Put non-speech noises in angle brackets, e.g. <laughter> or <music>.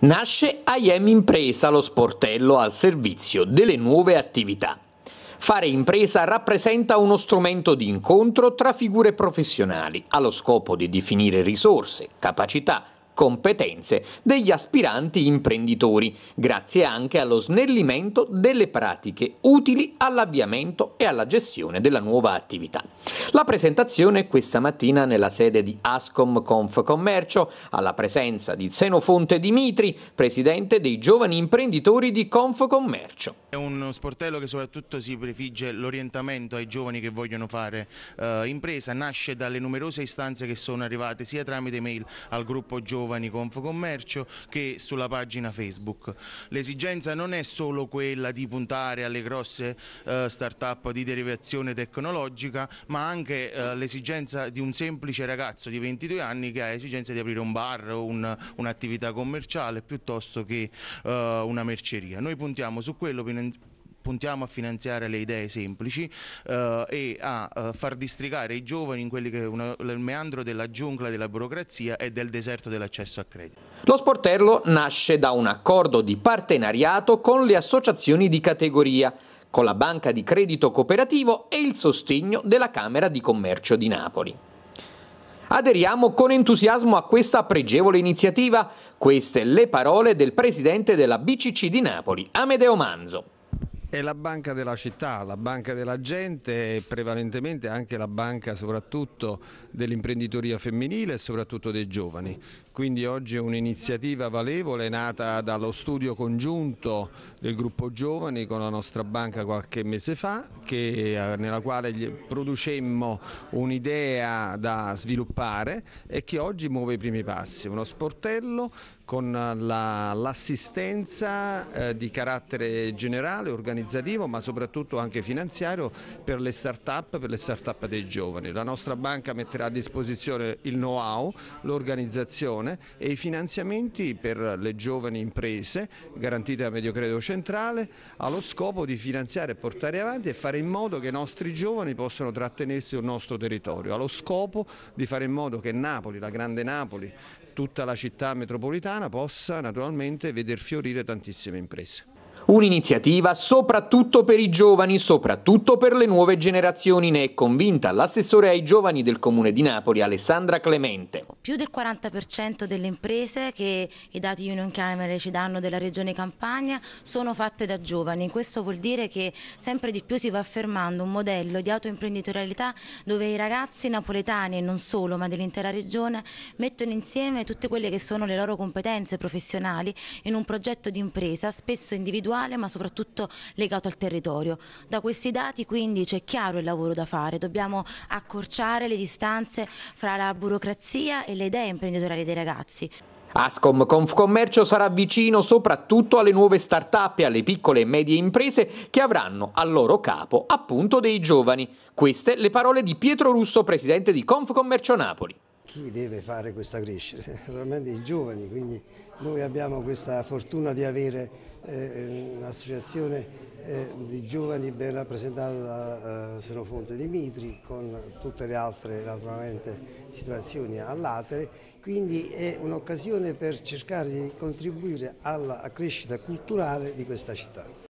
Nasce IEM Impresa, lo sportello al servizio delle nuove attività. Fare impresa rappresenta uno strumento di incontro tra figure professionali, allo scopo di definire risorse, capacità, competenze degli aspiranti imprenditori, grazie anche allo snellimento delle pratiche utili all'avviamento e alla gestione della nuova attività. La presentazione questa mattina nella sede di Ascom Conf Commercio, alla presenza di Xenofonte Dimitri, presidente dei giovani imprenditori di Confcommercio. È uno sportello che soprattutto si prefigge l'orientamento ai giovani che vogliono fare eh, impresa, nasce dalle numerose istanze che sono arrivate sia tramite mail al gruppo giovani Confcommercio che sulla pagina Facebook. L'esigenza non è solo quella di puntare alle grosse eh, start-up di derivazione tecnologica, ma anche eh, l'esigenza di un semplice ragazzo di 22 anni che ha esigenza di aprire un bar o un'attività commerciale piuttosto che eh, una merceria. Noi puntiamo su quello per puntiamo a finanziare le idee semplici eh, e a, a eh, far districare i giovani in quelli che è una, il meandro della giungla della burocrazia e del deserto dell'accesso a credito. Lo sportello nasce da un accordo di partenariato con le associazioni di categoria, con la banca di credito cooperativo e il sostegno della Camera di Commercio di Napoli. Aderiamo con entusiasmo a questa pregevole iniziativa. Queste le parole del presidente della BCC di Napoli, Amedeo Manzo. È la banca della città, la banca della gente e prevalentemente anche la banca soprattutto dell'imprenditoria femminile e soprattutto dei giovani. Quindi oggi è un'iniziativa valevole nata dallo studio congiunto del gruppo giovani con la nostra banca qualche mese fa, che, eh, nella quale producemmo un'idea da sviluppare e che oggi muove i primi passi. Uno sportello con l'assistenza eh, di carattere generale, organizzativo ma soprattutto anche finanziario per le start-up, per le start-up dei giovani. La nostra banca metterà a disposizione il know-how, l'organizzazione e i finanziamenti per le giovani imprese garantite da Mediocredito Centrale allo scopo di finanziare e portare avanti e fare in modo che i nostri giovani possano trattenersi sul nostro territorio, allo scopo di fare in modo che Napoli, la grande Napoli, tutta la città metropolitana possa naturalmente veder fiorire tantissime imprese. Un'iniziativa soprattutto per i giovani, soprattutto per le nuove generazioni, ne è convinta l'assessore ai giovani del Comune di Napoli, Alessandra Clemente. Più del 40% delle imprese che i dati Union Camera ci danno della regione Campania sono fatte da giovani. Questo vuol dire che sempre di più si va affermando un modello di autoimprenditorialità dove i ragazzi napoletani e non solo, ma dell'intera regione, mettono insieme tutte quelle che sono le loro competenze professionali in un progetto di impresa, spesso individuale individuale ma soprattutto legato al territorio. Da questi dati quindi c'è chiaro il lavoro da fare, dobbiamo accorciare le distanze fra la burocrazia e le idee imprenditoriali dei ragazzi. Ascom Confcommercio sarà vicino soprattutto alle nuove start-up e alle piccole e medie imprese che avranno al loro capo appunto dei giovani. Queste le parole di Pietro Russo, presidente di Confcommercio Napoli chi deve fare questa crescita? Naturalmente <laughs> i giovani, quindi noi abbiamo questa fortuna di avere eh, un'associazione eh, di giovani ben rappresentata da eh, Senofonte Dimitri con tutte le altre naturalmente situazioni all'atere, quindi è un'occasione per cercare di contribuire alla crescita culturale di questa città.